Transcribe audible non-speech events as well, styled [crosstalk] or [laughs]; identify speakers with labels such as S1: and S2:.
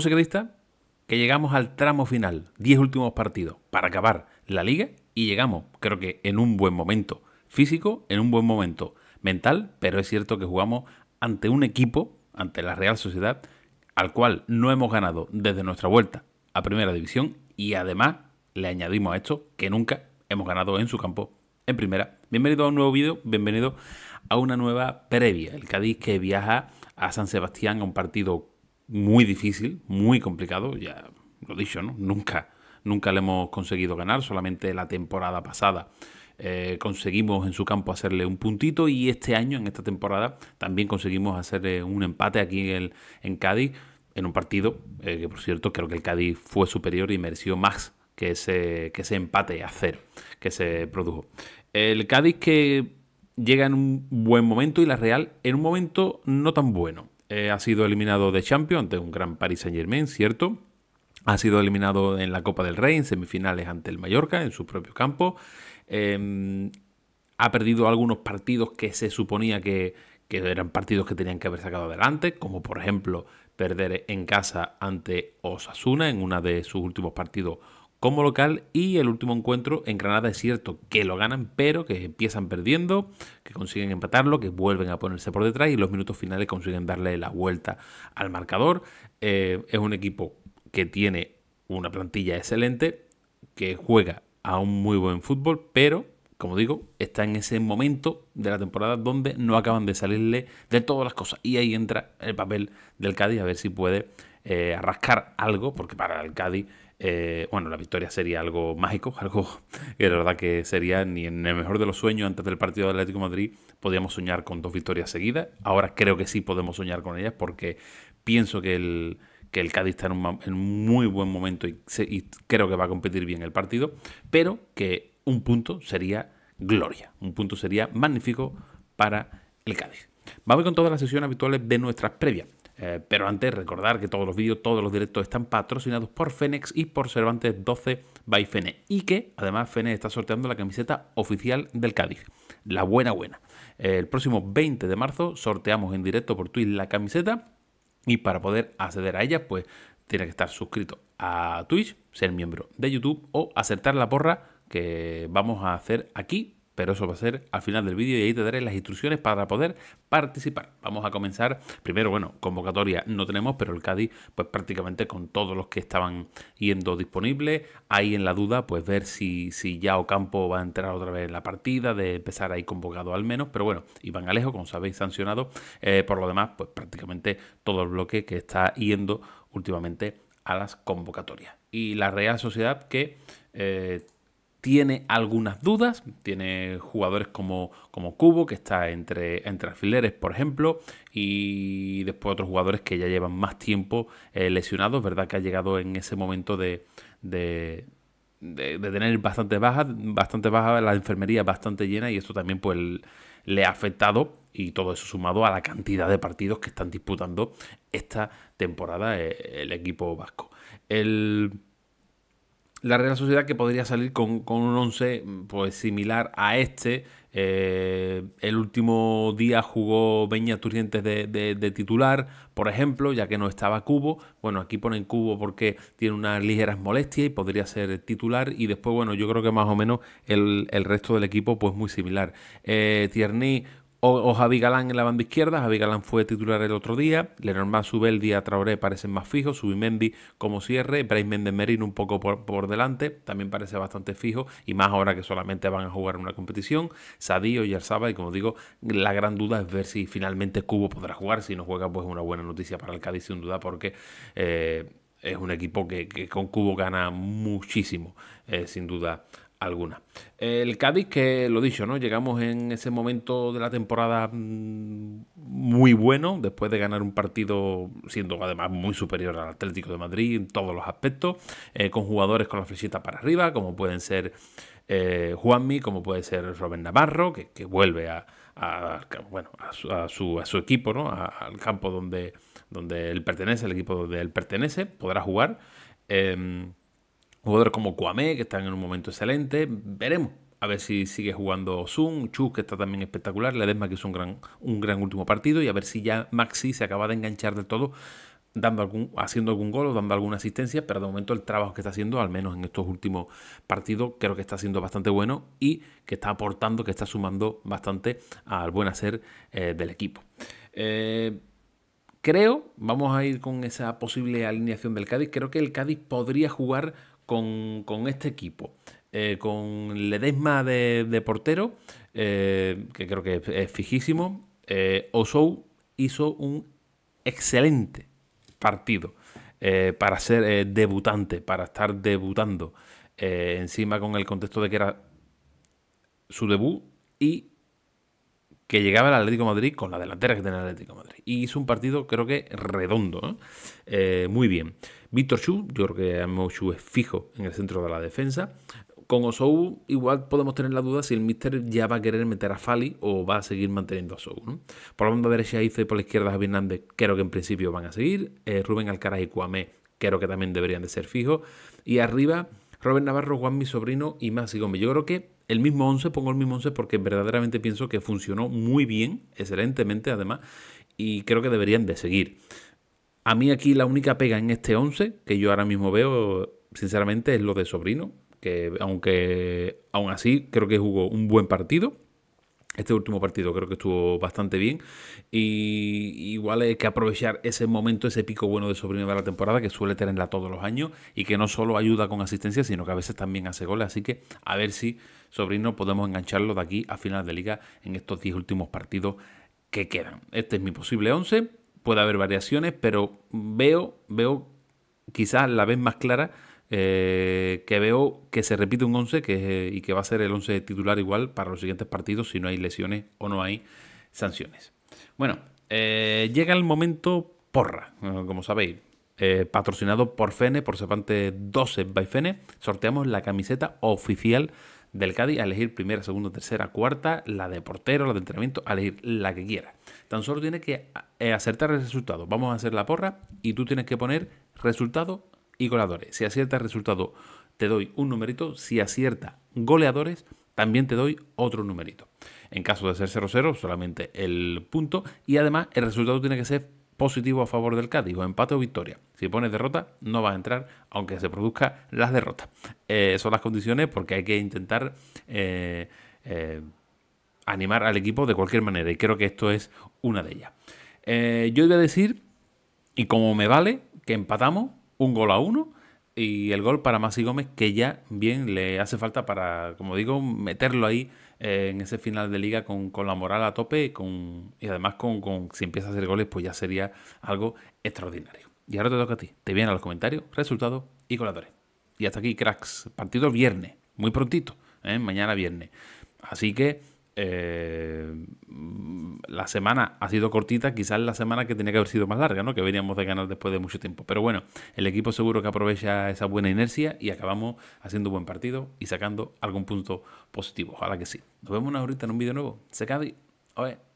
S1: secretista que llegamos al tramo final, 10 últimos partidos, para acabar la liga y llegamos, creo que en un buen momento físico, en un buen momento mental, pero es cierto que jugamos ante un equipo, ante la Real Sociedad, al cual no hemos ganado desde nuestra vuelta a Primera División y además le añadimos a esto que nunca hemos ganado en su campo en Primera. Bienvenido a un nuevo vídeo, bienvenido a una nueva previa. El Cádiz que viaja a San Sebastián a un partido muy difícil, muy complicado, ya lo he dicho, ¿no? Nunca, nunca le hemos conseguido ganar, solamente la temporada pasada. Eh, conseguimos en su campo hacerle un puntito y este año, en esta temporada, también conseguimos hacer eh, un empate aquí en, el, en Cádiz, en un partido eh, que, por cierto, creo que el Cádiz fue superior y mereció más que ese, que ese empate a cero que se produjo. El Cádiz que llega en un buen momento y la Real en un momento no tan bueno. Eh, ha sido eliminado de Champions ante un gran Paris Saint Germain, cierto. Ha sido eliminado en la Copa del Rey, en semifinales ante el Mallorca, en su propio campo. Em, ha perdido algunos partidos que se suponía que, que eran partidos que tenían que haber sacado adelante, como por ejemplo perder en casa ante Osasuna en uno de sus últimos partidos como local y el último encuentro en Granada es cierto que lo ganan, pero que empiezan perdiendo, que consiguen empatarlo, que vuelven a ponerse por detrás y los minutos finales consiguen darle la vuelta al marcador. Eh, es un equipo que tiene una plantilla excelente, que juega a un muy buen fútbol, pero como digo, está en ese momento de la temporada donde no acaban de salirle de todas las cosas. Y ahí entra el papel del Cádiz a ver si puede eh, arrascar algo, porque para el Cádiz eh, bueno, la victoria sería algo mágico, [laughs] algo que la verdad que sería ni en el mejor de los sueños antes del partido de Atlético Madrid podíamos soñar con dos victorias seguidas. Ahora creo que sí podemos soñar con ellas porque pienso que el, que el Cádiz está en un, muy buen momento y, y creo que va a competir bien el partido, pero que un punto sería gloria, un punto sería magnífico para el Cádiz. Vamos con todas las sesiones habituales de nuestras previas. Eh, pero antes recordar que todos los vídeos, todos los directos están patrocinados por Fenex y por Cervantes 12 by Fenex. Y que además Fenex está sorteando la camiseta oficial del Cádiz. La buena buena. el próximo 20 de marzo sorteamos en directo por Twitch la camiseta. Y para poder acceder a ella, pues tiene que estar suscrito a Twitch, ser miembro de YouTube o acertar la porra que vamos a hacer aquí pero eso va a ser al final del vídeo y ahí te daré las instrucciones para poder participar. Vamos a comenzar, primero, bueno, convocatoria no tenemos, pero el Cádiz, pues prácticamente con todos los que estaban yendo disponibles, ahí en la duda, pues ver si, si ya Ocampo va a entrar otra vez en la partida, de empezar ahí convocado al menos, pero bueno, Iván Alejo, como sabéis, sancionado, eh, por lo demás, pues prácticamente todo el bloque que está yendo últimamente a las convocatorias. Y la Real Sociedad que... Eh, tiene algunas dudas, tiene jugadores como, como Cubo, que está entre, entre alfileres, por ejemplo, y después otros jugadores que ya llevan más tiempo eh, lesionados, ¿verdad? Que ha llegado en ese momento de, tener bastante baja, bastante baja la enfermería bastante llena y esto también pues le ha afectado y todo eso sumado a la cantidad de partidos que están disputando esta temporada eh, el equipo vasco. El la Real Sociedad que podría salir con, un 11 pues, similar a este. Eh, el último día jugó Beña Turrientes de, titular, por ejemplo, ya que no estaba Cubo. Bueno, aquí ponen Cubo porque tiene unas ligeras molestias y podría ser titular. Y después, bueno, yo creo que más o menos el, resto del equipo pues muy similar. tierni eh, Tierney o, Javi Galán en la banda izquierda, Javi Galán fue titular el otro día, Lenormand, día. Traoré parecen más fijos, Subimendi como cierre, Bray Méndez un poco por, delante, también parece bastante fijo, y más ahora que solamente van a jugar una competición, Sadio y Arzaba, y como digo, la gran duda es ver si finalmente Cubo podrá jugar, si no juega pues es una buena noticia para el Cádiz sin duda, porque... Eh, es un equipo que, con Cubo gana muchísimo, eh, sin duda, alguna. El Cádiz, que lo dicho, ¿no? Llegamos en ese momento de la temporada mm, muy bueno, después de ganar un partido siendo además muy superior al Atlético de Madrid en todos los aspectos, eh, con jugadores con la flechita para arriba, como pueden ser eh, Juanmi, como puede ser Robert Navarro, que, vuelve a, bueno, a, su, a, su, equipo, ¿no? al campo donde, donde él pertenece, el equipo donde él pertenece, podrá jugar. Em, Jugadores como Kwame, que están en un momento excelente. Veremos. A ver si sigue jugando Zoom, Chu que está también espectacular, Ledesma, que hizo un gran, un gran último partido, y a ver si ya Maxi se acaba de enganchar del todo, dando algún, haciendo algún gol o dando alguna asistencia, pero de momento el trabajo que está haciendo, al menos en estos últimos partidos, creo que está siendo bastante bueno y que está aportando, que está sumando bastante al buen hacer eh, del equipo. Eh, creo, vamos a ir con esa posible alineación del Cádiz, creo que el Cádiz podría jugar con, este equipo. Eh, con Ledesma de, portero, eh, que creo que es, fijísimo, eh, Osou hizo un excelente partido eh, para ser debutante, para estar debutando. encima con el contexto de que era su debut y que llegaba el Atlético Madrid con la delantera que tenía el Atlético Madrid. Y hizo un partido, creo que redondo, ¿eh? Eh, muy bien. Víctor Chu, yo creo que Amochu es fijo en el centro de la defensa. Con Osou, igual podemos tener la duda si el míster ya va a querer meter a Fali o va a seguir manteniendo a Osou. Por la banda derecha, hizo y por la izquierda, Javier Hernández, creo que en principio van a seguir. Eh, Rubén Alcaraz y Cuamé, creo que también deberían de ser fijos. Y arriba, Robert Navarro, Juan, mi sobrino y y Gómez. Yo creo que el mismo 11, pongo el mismo 11 porque verdaderamente pienso que funcionó muy bien, excelentemente además, y creo que deberían de seguir. A mí aquí la única pega en este 11 que yo ahora mismo veo, sinceramente, es lo de Sobrino, que aunque aún así creo que jugó un buen partido, este último partido creo que estuvo bastante bien. Y igual hay que aprovechar ese momento, ese pico bueno de Sobrino de la temporada, que suele tenerla todos los años, y que no solo ayuda con asistencia, sino que a veces también hace goles. Así que a ver si Sobrino podemos engancharlo de aquí a final de liga en estos 10 últimos partidos que quedan. Este es mi posible 11. Puede haber variaciones, pero veo, veo quizás la vez más clara eh, que veo que se repite un 11 que, eh, y que va a ser el 11 titular igual para los siguientes partidos si no hay lesiones o no hay sanciones. Bueno, eh, llega el momento porra, como sabéis. patrocinado por Fene, por Sepante 12 by Fene, sorteamos la camiseta oficial del Cádiz a elegir primera, segunda, tercera, cuarta, la de portero, la de entrenamiento, a elegir la que quiera. Tan solo tienes que acertar el resultado. Vamos a hacer la porra y tú tienes que poner resultado y goleadores. Si acierta el resultado, te doy un numerito. Si acierta goleadores, también te doy otro numerito. En caso de ser 0-0, solamente el punto. Y además, el resultado tiene que ser positivo a favor del Cádiz, o empate o victoria. Si pones derrota, no vas a entrar, aunque se produzca las derrotas. Eh, son las condiciones porque hay que intentar eh, eh, animar al equipo de cualquier manera, y creo que esto es una de ellas. yo iba a decir, y como me vale, que empatamos, un gol a uno y el gol para Masi Gómez, que ya bien le hace falta para, como digo, meterlo ahí eh, en ese final de liga con, la moral a tope y, con, y además con, si empieza a hacer goles, pues ya sería algo extraordinario. Y ahora te toca a ti. Te vienen a los comentarios, resultados y coladores. Y hasta aquí, cracks. Partido viernes, muy prontito, ¿eh? mañana viernes. Así que eh, la semana ha sido cortita, quizás la semana que tenía que haber sido más larga, ¿no? Que veníamos de ganar después de mucho tiempo. Pero bueno, el equipo seguro que aprovecha esa buena inercia y acabamos haciendo buen partido y sacando algún punto positivo. Ojalá que sí. Nos vemos ahorita en un vídeo nuevo. Se